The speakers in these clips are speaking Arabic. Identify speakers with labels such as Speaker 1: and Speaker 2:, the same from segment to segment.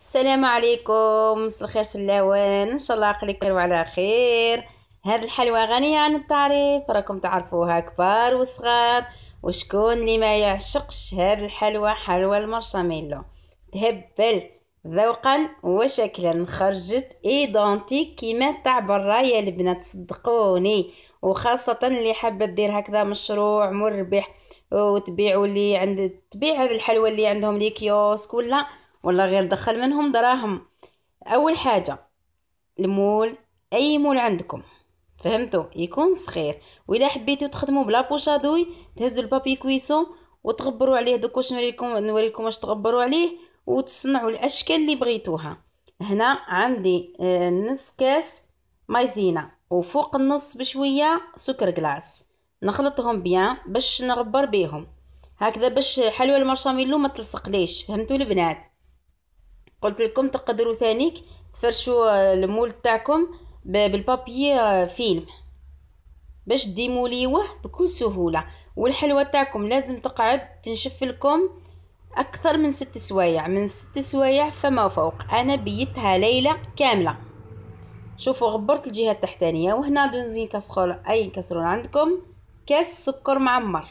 Speaker 1: السلام عليكم مساء الخير في اللوان ان شاء الله عقلك وعلى خير هاد الحلوى غنية عن التعريف راكم تعرفوها كبار وصغار وشكون اللي ما يعشقش هاد الحلوى حلوى المارشميلو تهبل ذوقا وشكلا خرجت ايدونتيك كيما تاع برا يا البنات صدقوني وخاصة اللي حابة دير هكذا مشروع مربح وتبيعوا اللي عند تبيع هذه الحلوى اللي عندهم لي كيوسك ولا ولا غير دخل منهم دراهم اول حاجه المول اي مول عندكم فهمتوا يكون صغير والا حبيتوا تخدموا بلا بوشادوي تهزوا البابي كويسون وتغبروا عليه دوك واش نوريكم نوريكم واش تغبروا عليه وتصنعوا الاشكال اللي بغيتوها هنا عندي آه، نص كاس مايزينا وفوق النص بشويه سكر كلاص نخلطهم بيان باش نغبر بيهم هكذا باش حلوى المرشميلو ما تلصقليش فهمتوا البنات قلت لكم تقدروا ثانيك تفرشوا المول تاعكم بالبابي آه، فيلم باش ديموليوه بكل سهولة والحلوة تاعكم لازم تقعد تنشف لكم أكثر من ست سوايع من ست سوايع فما فوق أنا بيتها ليلة كاملة شوفوا غبرت الجهة التحتانية وهنا دونزي كاسرول أي كسرون عندكم كاس سكر معمر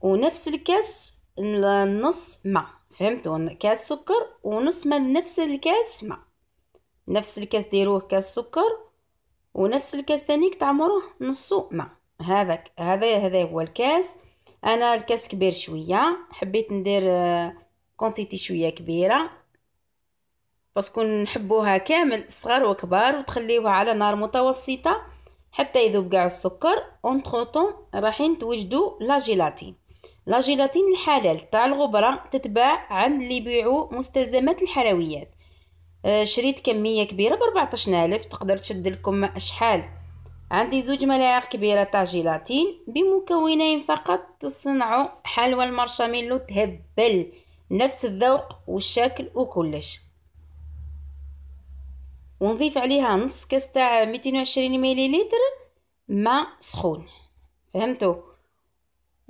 Speaker 1: ونفس الكاس النص مع فهمتوا كاس سكر ونص من نفس الكاس ماء نفس الكاس ديروه كاس سكر ونفس الكاس تانيك تعمروه نصو ماء هذاك هذا هذا هو الكاس انا الكاس كبير شويه حبيت ندير كونتيتي آه، شويه كبيره باسكو نحبوها كامل صغار وكبار وتخليوها على نار متوسطه حتى يذوب كاع السكر طون رايحين توجدوا لا جيلاتين لاجيلاتين الحلال تاع الغبره تتباع عند اللي يبيعوا مستلزمات الحلويات آه، شريت كميه كبيره ب 14000 تقدر تشد لكم شحال عندي زوج ملاعق كبيره تاع جيلاتين بمكونين فقط تصنعوا حلوى المارشميلو تهبل نفس الذوق والشكل وكلش ونضيف عليها نص كاس تاع 220 ملل ماء سخون فهمتوا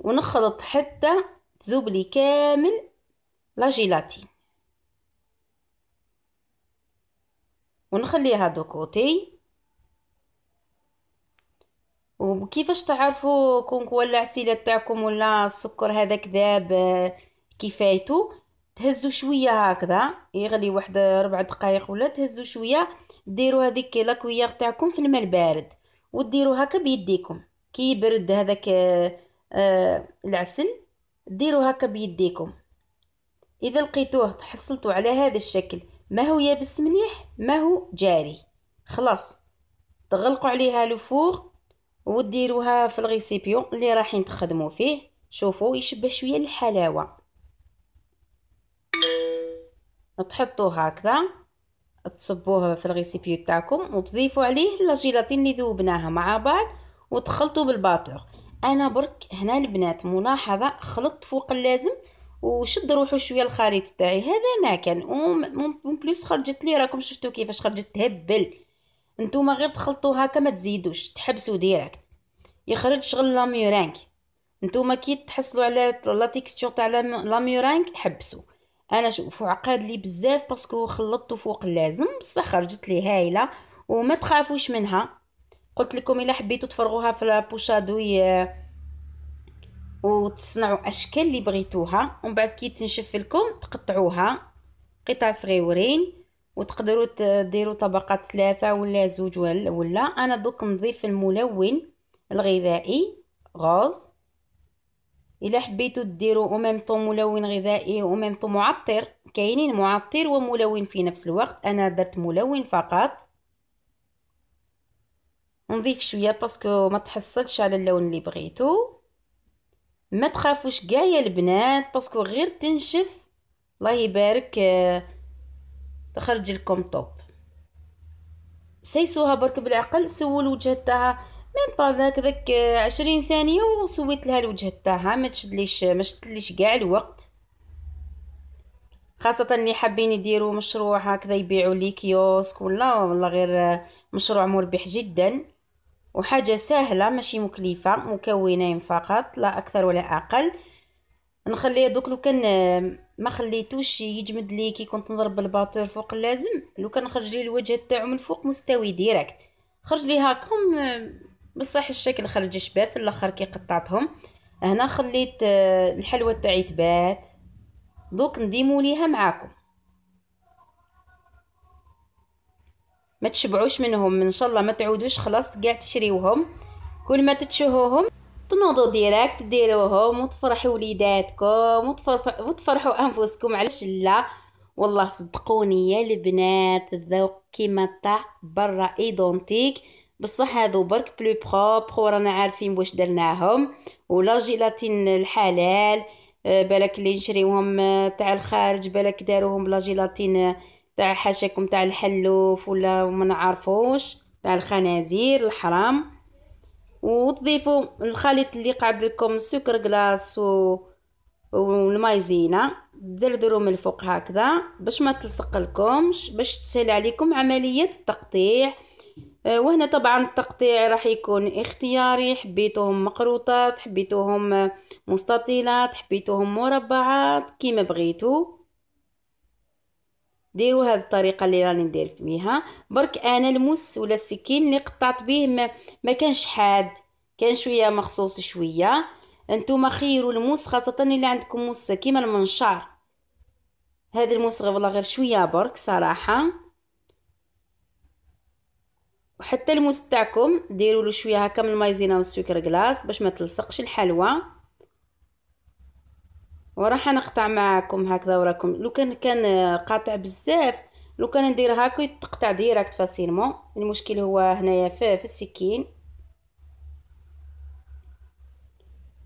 Speaker 1: ونخلط حتى تذوب لي كامل لا جيلاتين ونخليها دو كوتي وكيفاش تعرفوا كونكوا ولا العسيله تاعكم ولا السكر هذاك ذاب آه، كفايتو تهزوا شويه هكذا يغلي واحد ربع دقائق ولا تهزوا شويه ديروا هذيك لاكويير تاعكم في الماء البارد وديروا هكا بيديكم كي يبرد هذاك آه، آه، العسل ديروا هكا بيديكم اذا لقيتوه تحصلتوا على هذا الشكل ما هو يابس مليح ما هو جاري خلاص تغلقوا عليها لفوق وديروها في الغيسيبيو اللي رايحين تخدموا فيه شوفوا يشبه شويه الحلاوه تحطوه هكذا تصبوه في الغيسيبيو تاعكم وتضيفوا عليه لا اللي ذوبناها مع بعض وتخلطوا بالباتور انا برك هنا البنات ملاحظه خلطت فوق اللازم وشد روحو شويه الخليط تاعي هذا ما كان اون بلوس خرجت لي راكم شفتو كيفاش خرجت تهبل نتوما غير تخلطوا هكا ما تزيدوش تحبسوا ديريكت يخرج شغل لاميورانك نتوما كي تحصلوا على لا تيكستور تاع لاميورانك حبسوا انا شوفوا عقاد لي بزاف باسكو خلطته فوق اللازم بصح خرجت لي هايله وما تخافوش منها قلت لكم الا حبيتو تفرغوها في البوشادوي آه، وتصنعوا اشكال اللي بغيتوها ومن بعد كي تنشف لكم تقطعوها قطع صغيورين وتقدروا تديروا طبقات ثلاثة ولا زوج ولا انا دوك نضيف الملون الغذائي غاز الا حبيتو ديروا اومام طون ملون غذائي اومام طون معطر كاينين معطر وملون في نفس الوقت انا درت ملون فقط نضيف شويه باسكو ما تحصلش على اللون اللي بغيتو ما تخافوش كاع يا البنات باسكو غير تنشف الله يبارك آه، تخرج لكم طوب سيسوها برك بالعقل سووا الوجه تاعها ميم با ذاك ذاك آه، عشرين ثانيه وسويت لها الوجه تاعها ما تشدليش ما شدليش كاع الوقت خاصة اللي حابين يديروا مشروع هكذا يبيعوا لي كيوسك ولا والله غير آه، مشروع مربح جدا وحاجة سهلة ماشي مكلفة مكونين فقط لا أكثر ولا أقل نخليه دوك لو كان آه، ما خليتوش يجمد لي كي كنت نضرب بالباتور فوق اللازم لو كان خرج لي الوجه تاعو من فوق مستوي ديريكت خرج لي هاكم آه، بصح الشكل خرج شباب في الاخر كي قطعتهم هنا خليت آه، الحلوه تاعي تبات دوك نديمو ليها معاكم ما تشبعوش منهم ان شاء الله ما تعودوش خلاص كاع تشريوهم كل ما تتشهوهم تنوضوا ديريكت ديروهم وتفرحوا وليداتكم وتفرحوا, وتفرحوا انفسكم علاش لا والله صدقوني يا البنات الذوق كيما تاع برا ايدونتيك بصح هادو برك بلو بروبر ورانا عارفين واش درناهم ولا جيلاتين الحلال آه، بالك اللي نشريوهم آه، تاع الخارج بالك داروهم بلا جيلاتين آه، تاع حاشاكم تاع الحلوف ولا ما نعرفوش تاع الخنازير الحرام وتضيفوا الخليط اللي قعد لكم سكر كلاص و... والمايزينا دردروا من الفوق هكذا باش ما تلصق لكمش باش تسهل عليكم عمليه التقطيع آه، وهنا طبعا التقطيع راح يكون اختياري حبيتوهم مقروطات حبيتوهم مستطيلات حبيتوهم مربعات كيما بغيتو ديروا هاد الطريقه اللي راني ندير بيها برك انا المس ولا السكين اللي قطعت به ما, ما كانش حاد كان شويه مخصوص شويه انتم خيروا الموس خاصه اللي عندكم موس كيما المنشار هذا الموس والله غير شويه برك صراحه وحتى الموس تاعكم ديروا له شويه هكا من المايزينا والسكر كلاص باش ما تلصقش الحلوى وراح نقطع معاكم هكذا وراكم لو كان كان قاطع بزاف لو كان ندير هاكا يتقطع ديراكت فاسيلمون المشكل هو هنايا في, السكين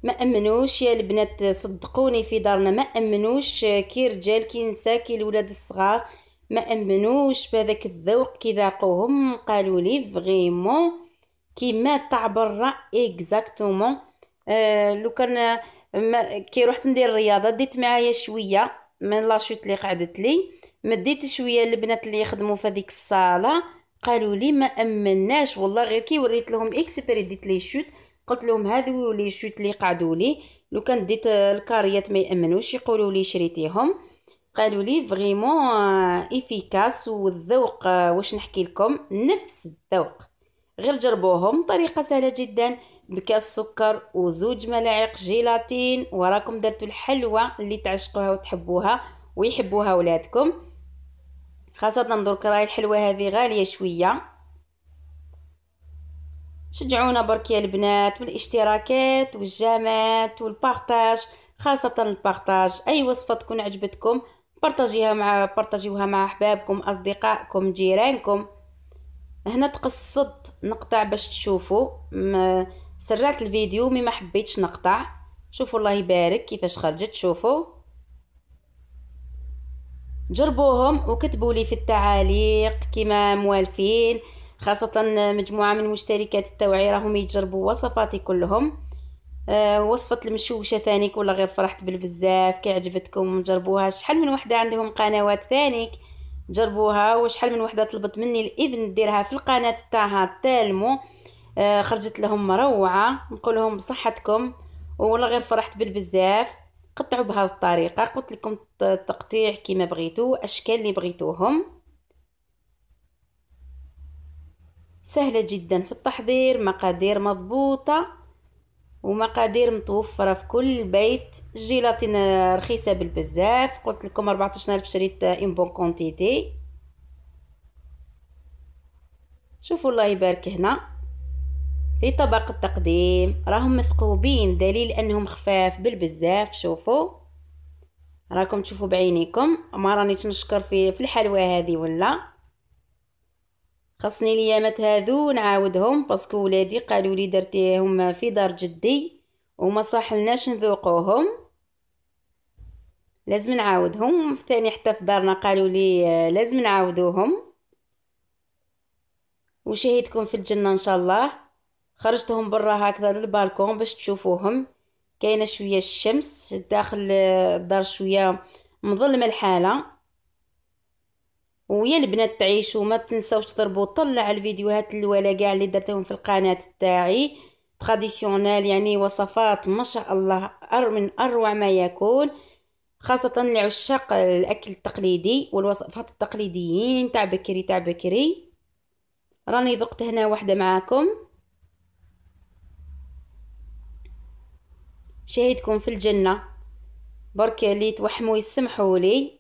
Speaker 1: ما امنوش يا البنات صدقوني في دارنا ما امنوش كي رجال كي نساء كي الولاد الصغار ما امنوش بهذاك الذوق كي ذاقوهم قالوا لي فريمون كيما تعبر برا اكزاكتومون آه لو كان كي رحت ندير الرياضه ديت معايا شويه من لاشوت اللي قعدت لي مديت شويه البنات اللي يخدموا في هذيك الصاله قالوا لي ما امناش والله غير كي وريت لهم اكسبري ديت لي شوت قلت لهم هذو لي شوت اللي قعدوا لي لو كان ديت الكاريات ما يامنوش يقولوا لي شريتيهم قالوا لي فريمون ايفيكاس آه، والذوق آه، واش نحكي لكم نفس الذوق غير جربوهم طريقه سهله جدا بكاس سكر وزوج ملاعق جيلاتين وراكم درتو الحلوى اللي تعشقوها وتحبوها ويحبوها ولادكم خاصة درك راهي الحلوى هذه غالية شوية شجعونا برك يا البنات من الاشتراكات والجامات والبارطاج خاصة البارطاج أي وصفة تكون عجبتكم بارطاجيها مع بارطاجيوها مع أحبابكم أصدقائكم جيرانكم هنا تقصدت نقطع باش تشوفوا سرعت الفيديو مي ما حبيتش نقطع شوفوا الله يبارك كيفاش خرجت شوفوا جربوهم وكتبوا لي في التعاليق كما موالفين خاصة مجموعة من مشتركات التوعية راهم يجربوا وصفاتي كلهم أه وصفة المشوشة ثاني ولا غير فرحت بالبزاف كي عجبتكم جربوها شحال من وحدة عندهم قنوات ثانيك جربوها وشحال من وحدة طلبت مني الإذن ديرها في القناة تاعها تالمو آه، خرجت لهم مروعه نقول لهم بصحتكم والله غير فرحت بالبزاف قطعوا بهذه الطريقه قلت لكم التقطيع كما بغيتو اشكال اللي بغيتوهم سهله جدا في التحضير مقادير مضبوطه ومقادير متوفره في كل بيت جيلاتين رخيصه بالبزاف قلت لكم 14000 شريت ان بون كونتيتي شوفوا الله يبارك هنا في طبق التقديم راهم مثقوبين دليل انهم خفاف بالبزاف شوفوا راكم تشوفوا بعينيكم ما راني نشكر في في الحلوى هذه ولا خصني ليامات هذو نعاودهم باسكو ولادي قالوا لي درتيهم في دار جدي وما صحلناش نذوقوهم لازم نعاودهم ثاني حتى في دارنا قالوا لي آه، لازم نعاودوهم وشهيتكم في الجنه ان شاء الله خرجتهم برا هكذا للبالكون باش تشوفوهم كاينه شويه الشمس داخل الدار شويه مظلمه الحاله ويا البنات تعيشوا ما تنساوش تضربوا طلع الفيديوهات الاولى كاع اللي درتهم في القناه تاعي تراديسيونال يعني وصفات ما شاء الله أر من اروع ما يكون خاصة لعشاق الأكل التقليدي والوصفات التقليديين تاع بكري تاع بكري راني ذقت هنا واحدة معاكم شاهدكم في الجنة برك اللي توحموا يسمحوا لي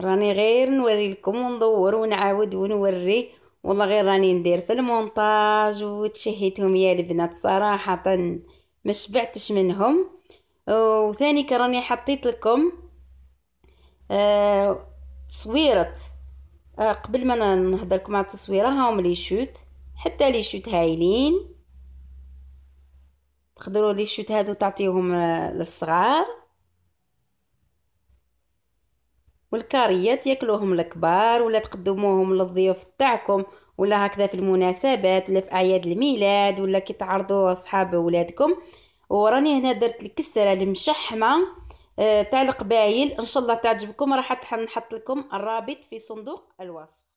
Speaker 1: راني غير نوري لكم وندور ونعاود ونوري والله غير راني ندير في المونتاج وتشهيتهم يا البنات صراحة مش بعتش منهم وثاني كراني حطيت لكم آه تصويرة آه قبل ما لكم على التصويره هاهم لي شوت حتى لي شوت هايلين تقدروا لي شوت هادو تعطيهم آه، للصغار والكاريات ياكلوهم الكبار ولا تقدموهم للضيوف تاعكم ولا هكذا في المناسبات ولا في اعياد الميلاد ولا كي تعرضوا اصحاب ولادكم وراني هنا درت الكسره المشحمه آه، تاع القبايل ان شاء الله تعجبكم راح نحط لكم الرابط في صندوق الوصف